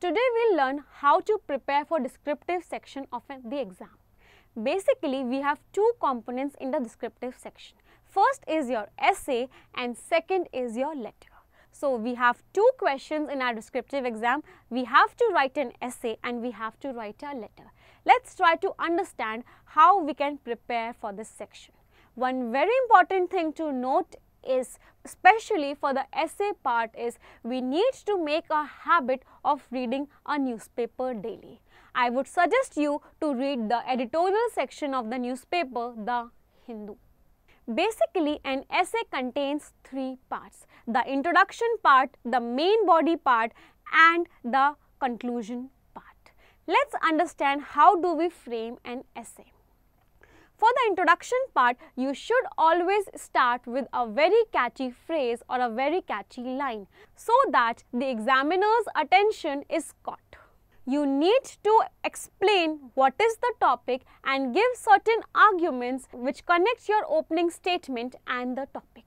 Today we'll learn how to prepare for descriptive section of the exam. Basically, we have two components in the descriptive section. First is your essay and second is your letter. So we have two questions in our descriptive exam. We have to write an essay and we have to write a letter. Let's try to understand how we can prepare for this section. One very important thing to note is especially for the essay part is we need to make a habit of reading a newspaper daily. I would suggest you to read the editorial section of the newspaper The Hindu. Basically, an essay contains three parts, the introduction part, the main body part and the conclusion part. Let's understand how do we frame an essay. For the introduction part, you should always start with a very catchy phrase or a very catchy line so that the examiner's attention is caught. You need to explain what is the topic and give certain arguments which connect your opening statement and the topic.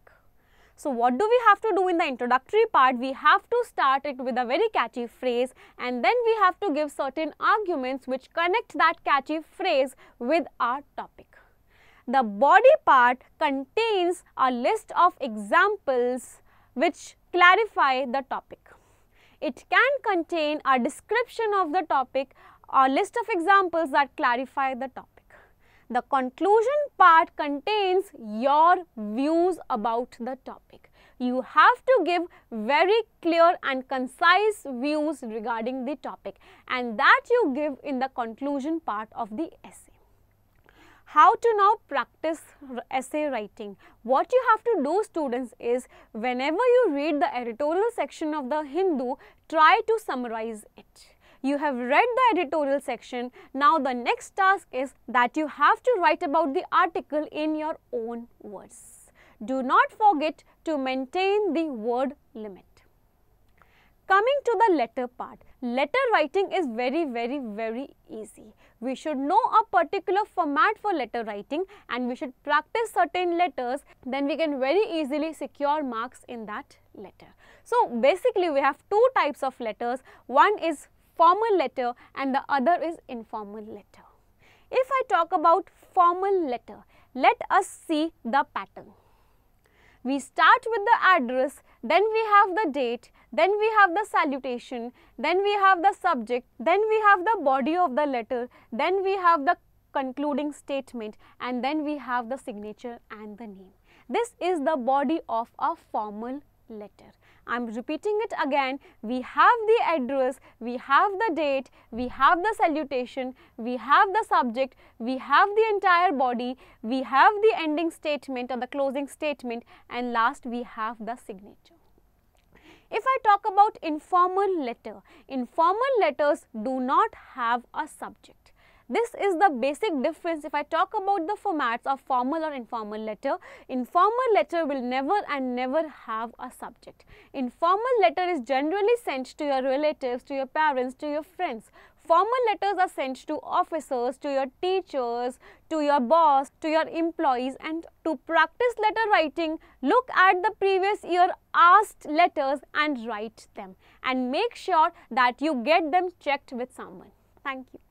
So what do we have to do in the introductory part? We have to start it with a very catchy phrase and then we have to give certain arguments which connect that catchy phrase with our topic the body part contains a list of examples which clarify the topic. It can contain a description of the topic or list of examples that clarify the topic. The conclusion part contains your views about the topic. You have to give very clear and concise views regarding the topic and that you give in the conclusion part of the essay how to now practice essay writing. What you have to do students is whenever you read the editorial section of the Hindu, try to summarize it. You have read the editorial section. Now the next task is that you have to write about the article in your own words. Do not forget to maintain the word limit. Coming to the letter part, letter writing is very, very, very easy. We should know a particular format for letter writing and we should practice certain letters, then we can very easily secure marks in that letter. So basically we have two types of letters. One is formal letter and the other is informal letter. If I talk about formal letter, let us see the pattern. We start with the address, then we have the date, then we have the salutation, then we have the subject, then we have the body of the letter, then we have the concluding statement and then we have the signature and the name. This is the body of a formal letter. I'm repeating it again. We have the address, we have the date, we have the salutation, we have the subject, we have the entire body, we have the ending statement or the closing statement and last we have the signature. If I talk about informal letter, informal letters do not have a subject. This is the basic difference if I talk about the formats of formal or informal letter. Informal letter will never and never have a subject. Informal letter is generally sent to your relatives, to your parents, to your friends. Formal letters are sent to officers, to your teachers, to your boss, to your employees and to practice letter writing, look at the previous year asked letters and write them and make sure that you get them checked with someone. Thank you.